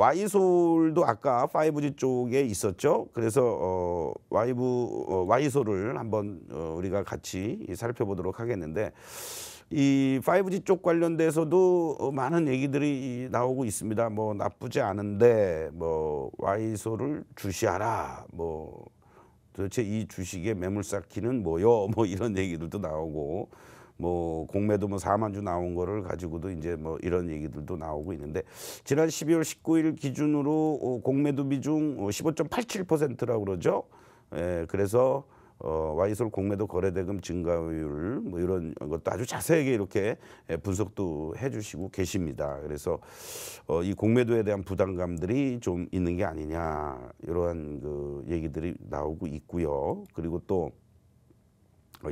와이솔도 아까 5G 쪽에 있었죠. 그래서 어, 와이브 어, 이솔을 한번 어, 우리가 같이 살펴보도록 하겠는데 이 5G 쪽 관련돼서도 어, 많은 얘기들이 나오고 있습니다. 뭐 나쁘지 않은데 뭐와이솔을 주시하라. 뭐 도대체 이 주식의 매물 쌓기는 뭐요? 뭐 이런 얘기들도 나오고 뭐 공매도 뭐 4만 주 나온 거를 가지고도 이제 뭐 이런 얘기들도 나오고 있는데 지난 12월 19일 기준으로 어, 공매도 비중 15.87%라고 어, 그러죠. 예, 그래서 어, 와이솔 공매도 거래대금 증가율 뭐 이런 것도 아주 자세하게 이렇게 예, 분석도 해주시고 계십니다. 그래서 어, 이 공매도에 대한 부담감들이 좀 있는 게 아니냐 이러한 그 얘기들이 나오고 있고요. 그리고 또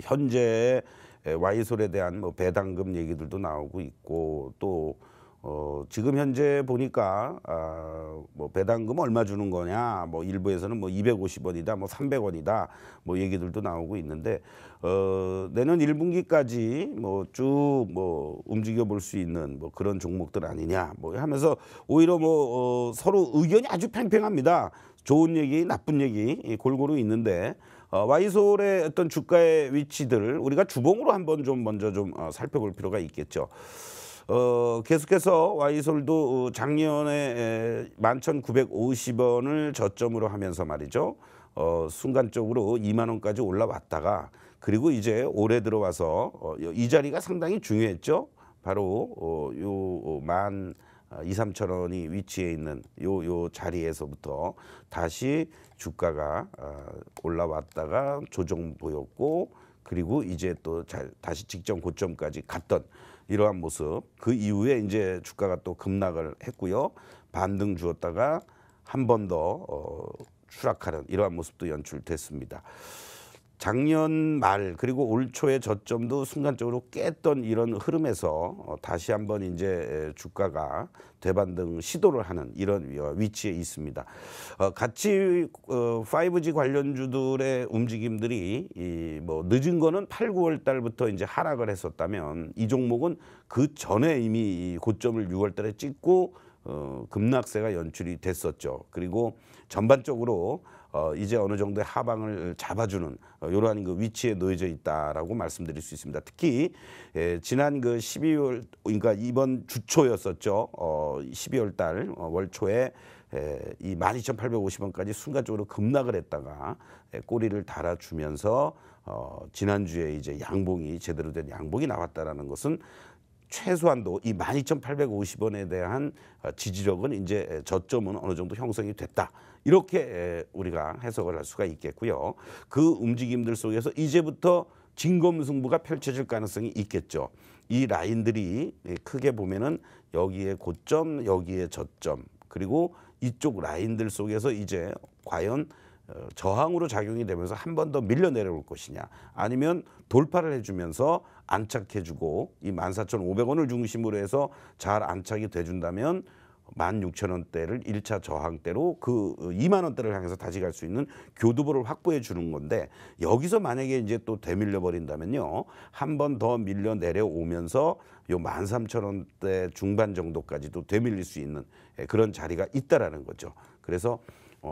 현재 예, 와이솔에 대한 뭐 배당금 얘기들도 나오고 있고 또 어, 지금 현재 보니까 아, 뭐 배당금 얼마 주는 거냐 뭐 일부에서는 뭐 250원이다 뭐 300원이다 뭐 얘기들도 나오고 있는데 어, 내년 1분기까지 뭐 쭉뭐 뭐 움직여 볼 수 있는 뭐 그런 종목들 아니냐 뭐 하면서 오히려 뭐 어, 서로 의견이 아주 팽팽합니다. 좋은 얘기, 나쁜 얘기 골고루 있는데 어, 와이솔의 어떤 주가의 위치들 우리가 주봉으로 한번 좀 먼저 좀 어, 살펴볼 필요가 있겠죠. 어, 계속해서 와이솔도 어, 작년에 만 천 구백 오십 원을 저점으로 하면서 말이죠. 어, 순간적으로 이만 원까지 올라왔다가 그리고 이제 올해 들어와서 어, 이 자리가 상당히 중요했죠. 바로 어, 요만 아, 이 삼천 원이 위치해 있는 요 요 자리에서부터 다시 주가가 아, 올라왔다가 조정 보였고 그리고 이제 또 다시 직전 고점까지 갔던 이러한 모습 그 이후에 이제 주가가 또 급락을 했고요 반등 주었다가 한 번 더 어, 추락하는 이러한 모습도 연출됐습니다. 작년 말 그리고 올초에 저점도 순간적으로 깼던 이런 흐름에서 어, 다시 한번 이제 주가가 대반등 시도를 하는 이런 어, 위치에 있습니다. 어, 같이 5G 관련주들의 움직임들이뭐 늦은 거는 8, 9월 달부터 이제 하락을 했었다면 이 종목은 그 전에 이미 고점을 6월 달에 찍고 급락세가 연출이 됐었죠. 그리고 전반적으로 어, 이제 어느 정도의 하방을 잡아주는 어, 이러한 그 위치에 놓여져 있다라고 말씀드릴 수 있습니다. 특히 예, 지난 그 12월 그러니까 이번 주초였었죠. 어, 12월 달 어, 월초에 예, 이 12,850원까지 순간적으로 급락을 했다가 예, 꼬리를 달아주면서 어, 지난주에 이제 양봉이 제대로 된 양봉이 나왔다라는 것은 최소한도 이 12,850원에 대한 어, 지지력은 이제 저점은 어느 정도 형성이 됐다. 이렇게 우리가 해석을 할 수가 있겠고요. 그 움직임들 속에서 이제부터 진검승부가 펼쳐질 가능성이 있겠죠. 이 라인들이 예, 크게 보면은 여기에 고점, 여기에 저점, 그리고 이쪽 라인들 속에서 이제 과연 어, 저항으로 작용이 되면서 한 번 더 밀려 내려올 것이냐 아니면 돌파를 해주면서 안착해주고 이 14,500원을 중심으로 해서 잘 안착이 돼준다면 16,000원대를 1차 저항대로 그 2만 원대를 향해서 다시 갈 수 있는 교두보를 확보해 주는 건데 여기서 만약에 이제 또 되밀려 버린다면요. 한 번 더 밀려 내려오면서 요 13,000원대 중반 정도까지도 되밀릴 수 있는 예, 그런 자리가 있다라는 거죠. 그래서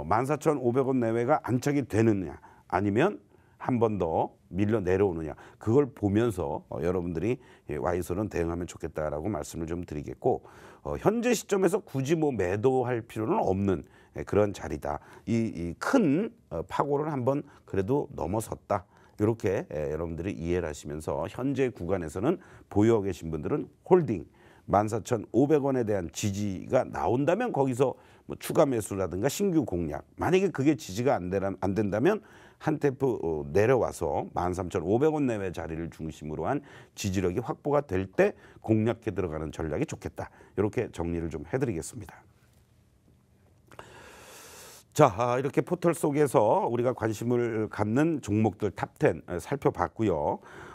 14,500원 어, 내외가 안착이 되느냐 아니면 한 번 더 밀려 내려오느냐 그걸 보면서 어, 여러분들이 와이소는 대응하면 좋겠다라고 말씀을 좀 드리겠고 어, 현재 시점에서 굳이 뭐 매도할 필요는 없는 예, 그런 자리다 이 큰 파고를 한 번 그래도 넘어섰다 이렇게 예, 여러분들이 이해를 하시면서 현재 구간에서는 보유하고 계신 분들은 홀딩 14,500원에 대한 지지가 나온다면 거기서 뭐 추가 매수라든가 신규 공략 만약에 그게 지지가 안, 되란, 안 된다면 한 테프 어, 내려와서 13,500원 내외 자리를 중심으로 한 지지력이 확보가 될 때 공략해 들어가는 전략이 좋겠다. 이렇게 정리를 좀 해드리겠습니다. 자 아, 이렇게 포털 속에서 우리가 관심을 갖는 종목들 탑10 어, 살펴봤고요.